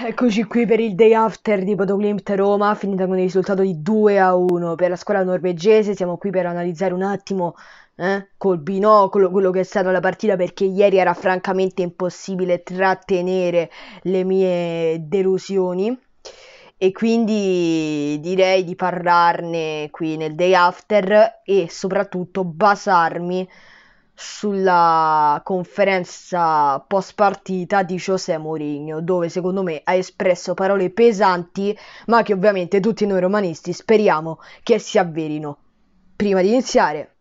Eccoci qui per il day after di Bodoglimt Roma, finita con il risultato di 2 a 1 per la squadra norvegese. Siamo qui per analizzare un attimo eh, col binocolo quello che è stata la partita perché ieri era francamente impossibile trattenere le mie delusioni. E quindi direi di parlarne qui nel day after e soprattutto basarmi sulla conferenza post partita di José Mourinho, dove secondo me ha espresso parole pesanti, ma che ovviamente tutti noi romanisti speriamo che si avverino. Prima di iniziare,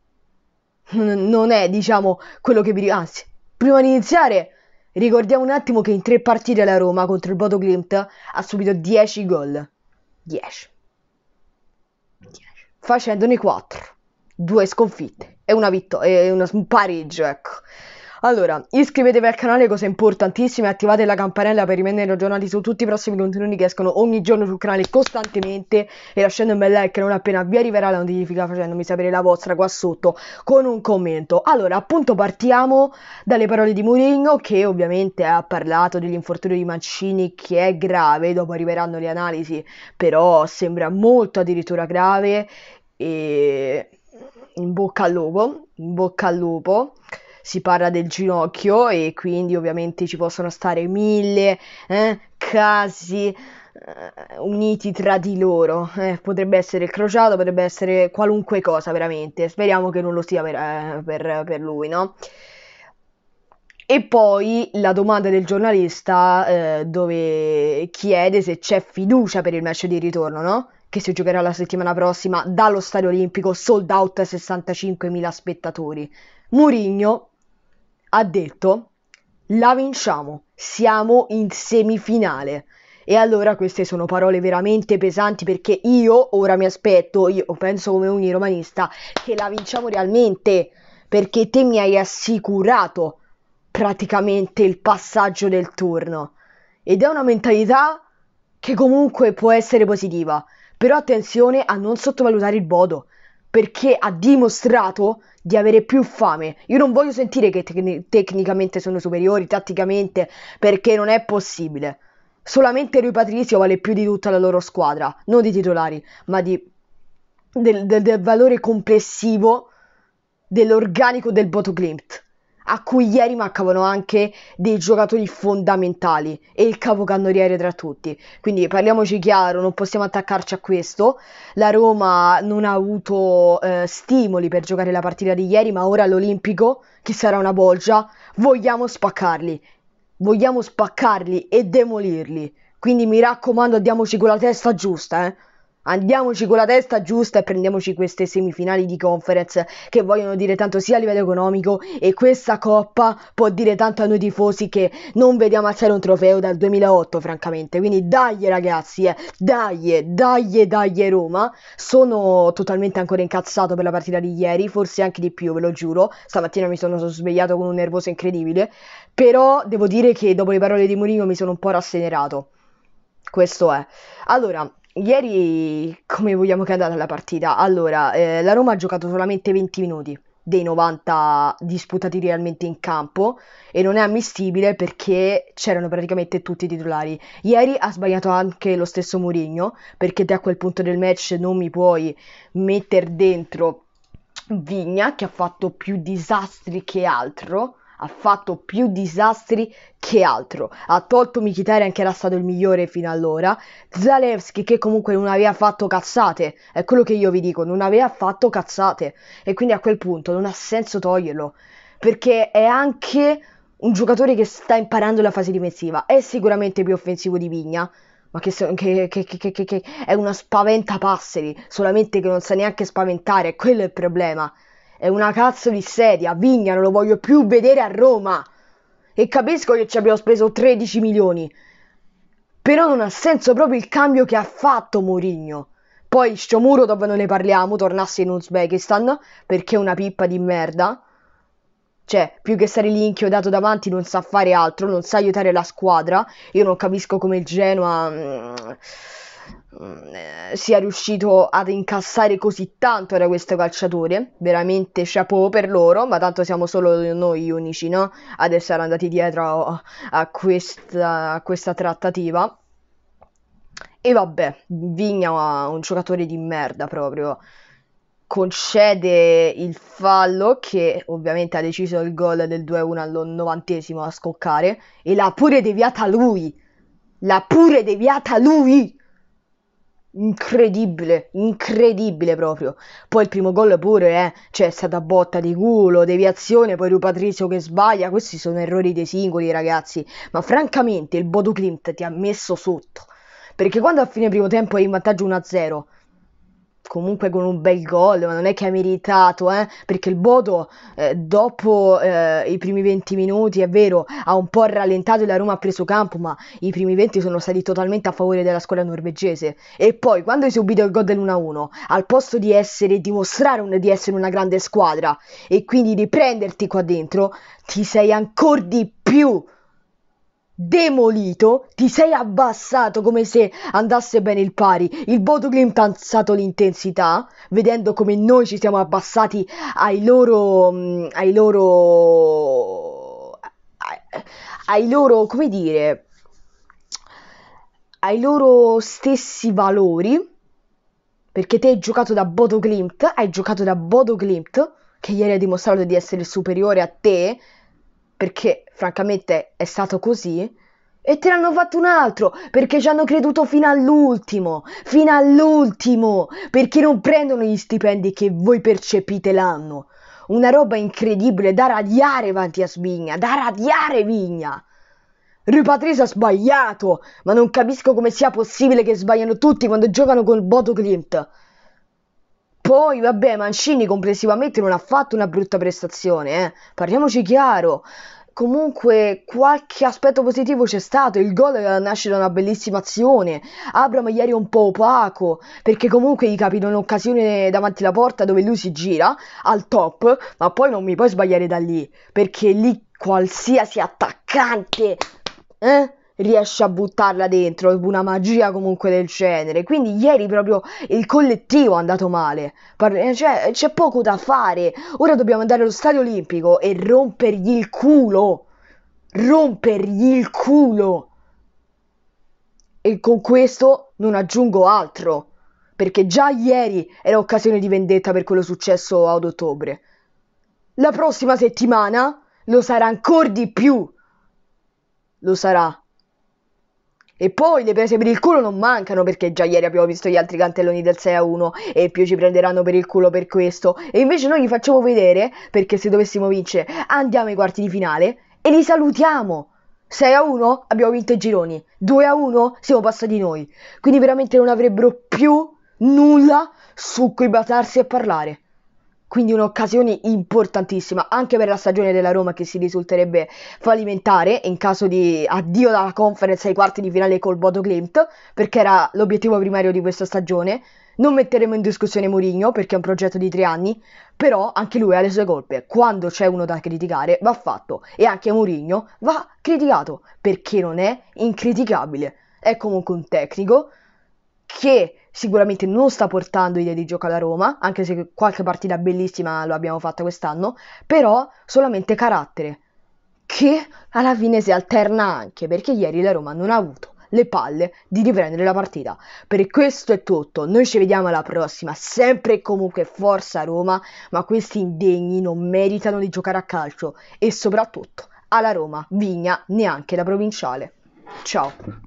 non è diciamo quello che vi anzi, prima di iniziare ricordiamo un attimo che in tre partite la Roma contro il Bodo Glimt ha subito 10 gol. 10. Facendone 4, 2 sconfitte è una vittoria, è una, un pareggio, ecco. Allora, iscrivetevi al canale, cosa importantissima, attivate la campanella per rimanere aggiornati su tutti i prossimi contenuti che escono ogni giorno sul canale costantemente e lasciando un bel like non appena vi arriverà la notifica facendomi sapere la vostra qua sotto con un commento. Allora, appunto partiamo dalle parole di Mourinho che ovviamente ha parlato dell'infortunio di Mancini che è grave, dopo arriveranno le analisi, però sembra molto addirittura grave e in bocca al lupo, in bocca al lupo, si parla del ginocchio e quindi ovviamente ci possono stare mille eh, casi eh, uniti tra di loro. Eh, potrebbe essere il crociato, potrebbe essere qualunque cosa veramente. Speriamo che non lo sia per, eh, per, per lui, no? E poi la domanda del giornalista eh, dove chiede se c'è fiducia per il match di ritorno, no? che si giocherà la settimana prossima dallo Stadio Olimpico, sold out 65.000 spettatori. Murigno ha detto la vinciamo, siamo in semifinale. E allora queste sono parole veramente pesanti perché io ora mi aspetto, io penso come ogni romanista, che la vinciamo realmente perché te mi hai assicurato praticamente il passaggio del turno. Ed è una mentalità che comunque può essere positiva. Però attenzione a non sottovalutare il Bodo, perché ha dimostrato di avere più fame. Io non voglio sentire che tec- tecnicamente sono superiori, tatticamente, perché non è possibile. Solamente Rui Patrizio vale più di tutta la loro squadra, non di titolari, ma di, del, del, del valore complessivo dell'organico del Bodo Klimt a cui ieri mancavano anche dei giocatori fondamentali e il capocannoniere tra tutti. Quindi parliamoci chiaro, non possiamo attaccarci a questo. La Roma non ha avuto eh, stimoli per giocare la partita di ieri, ma ora all'Olimpico, che sarà una bolgia, vogliamo spaccarli. Vogliamo spaccarli e demolirli. Quindi mi raccomando, andiamoci con la testa giusta, eh. Andiamoci con la testa giusta e prendiamoci queste semifinali di conference che vogliono dire tanto sia a livello economico e questa coppa può dire tanto a noi tifosi che non vediamo alzare un trofeo dal 2008 francamente. Quindi dai ragazzi, eh, dai, dai, dai Roma. Sono totalmente ancora incazzato per la partita di ieri, forse anche di più, ve lo giuro. Stamattina mi sono svegliato con un nervoso incredibile, però devo dire che dopo le parole di Mourinho mi sono un po' rassenerato. Questo è. Allora, Ieri come vogliamo che è andata la partita? Allora, eh, la Roma ha giocato solamente 20 minuti dei 90 disputati realmente in campo e non è ammissibile perché c'erano praticamente tutti i titolari. Ieri ha sbagliato anche lo stesso Mourinho perché te a quel punto del match non mi puoi mettere dentro Vigna che ha fatto più disastri che altro ha fatto più disastri che altro. Ha tolto Mkhitaryan che era stato il migliore fino allora, Zalewski che comunque non aveva fatto cazzate, è quello che io vi dico, non aveva fatto cazzate e quindi a quel punto non ha senso toglierlo perché è anche un giocatore che sta imparando la fase difensiva, è sicuramente più offensivo di Vigna, ma che, che, che, che, è una spaventapasseri, solamente che non sa neanche spaventare, quello è il problema. È una cazzo di sedia, Vigna non lo voglio più vedere a Roma. E capisco che ci abbiamo speso 13 milioni. Però non ha senso proprio il cambio che ha fatto Mourinho. Poi dove non ne parliamo, tornasse in Uzbekistan, perché è una pippa di merda. Cioè, più che stare lì inchiodato davanti non sa fare altro, non sa aiutare la squadra. Io non capisco come il Genoa... Mm, mm, sia riuscito ad incassare così tanto da questo calciatore. Veramente chapeau per loro, ma tanto siamo solo noi gli unici, no? Ad essere andati dietro a, questa, a questa trattativa. E vabbè, Vigna un giocatore di merda proprio. Concede il fallo che ovviamente ha deciso il gol del 2-1 al novantesimo a scoccare e l'ha pure deviata lui. L'ha pure deviata lui incredibile, incredibile proprio. Poi il primo gol pure, eh, cioè è stata botta di culo, deviazione, poi Ru Patrizio che sbaglia, questi sono errori dei singoli ragazzi, ma francamente il Bodo Klimt ti ha messo sotto, perché quando a fine primo tempo hai in vantaggio 1-0, comunque con un bel gol, ma non è che ha meritato, eh? perché il Bodo eh, dopo eh, i primi 20 minuti, è vero, ha un po' rallentato e la Roma ha preso campo, ma i primi 20 sono stati totalmente a favore della squadra norvegese. E poi, quando hai subito il gol dell'1-1, al posto di essere, dimostrare un, di essere una grande squadra e quindi riprenderti qua dentro, ti sei ancora di più demolito, ti sei abbassato come se andasse bene il pari. Il Bodoglim Glimt ha alzato l'intensità, vedendo come noi ci siamo abbassati ai loro. Mm, ai loro. ai loro. come dire. ai loro stessi valori. Perché te hai giocato da Bodo Glimt, hai giocato da Bodo Glimt, che ieri ha dimostrato di essere superiore a te perché francamente è stato così, e te l'hanno fatto un altro perché ci hanno creduto fino all'ultimo, fino all'ultimo, perché non prendono gli stipendi che voi percepite l'anno. Una roba incredibile da radiare avanti a Svigna, da radiare Vigna. Rui Patricio ha sbagliato, ma non capisco come sia possibile che sbagliano tutti quando giocano col Bodo Clint. Poi, vabbè, Mancini complessivamente non ha fatto una brutta prestazione, eh? parliamoci chiaro. Comunque, qualche aspetto positivo c'è stato. Il gol eh, nasce da una bellissima azione. Abram ieri è un po' opaco, perché comunque gli capita un'occasione davanti alla porta dove lui si gira al top, ma poi non mi puoi sbagliare da lì, perché lì qualsiasi attaccante eh? riesce a buttarla dentro, è una magia comunque del genere. Quindi ieri proprio il collettivo è andato male, Par- eh, cioè, c'è poco da fare. Ora dobbiamo andare allo stadio olimpico e rompergli il culo. Rompergli il culo. E con questo non aggiungo altro, perché già ieri era occasione di vendetta per quello successo ad ottobre. La prossima settimana lo sarà ancora di più. Lo sarà. E poi le prese per il culo non mancano perché già ieri abbiamo visto gli altri cantelloni del 6 a 1 e più ci prenderanno per il culo per questo. E invece noi gli facciamo vedere perché se dovessimo vincere andiamo ai quarti di finale e li salutiamo. 6 a 1 abbiamo vinto i gironi, 2 a 1 siamo passati noi. Quindi veramente non avrebbero più nulla su cui basarsi a parlare. Quindi un'occasione importantissima anche per la stagione della Roma che si risulterebbe fallimentare in caso di addio dalla conference ai quarti di finale col Bodo Glimt, perché era l'obiettivo primario di questa stagione. Non metteremo in discussione Mourinho perché è un progetto di tre anni, però anche lui ha le sue colpe. Quando c'è uno da criticare va fatto e anche Mourinho va criticato perché non è incriticabile. È comunque un tecnico che sicuramente non sta portando idee di gioco alla Roma, anche se qualche partita bellissima lo abbiamo fatta quest'anno, però solamente carattere, che alla fine si alterna anche, perché ieri la Roma non ha avuto le palle di riprendere la partita. Per questo è tutto, noi ci vediamo alla prossima, sempre e comunque forza Roma, ma questi indegni non meritano di giocare a calcio e soprattutto alla Roma, Vigna neanche da provinciale. Ciao.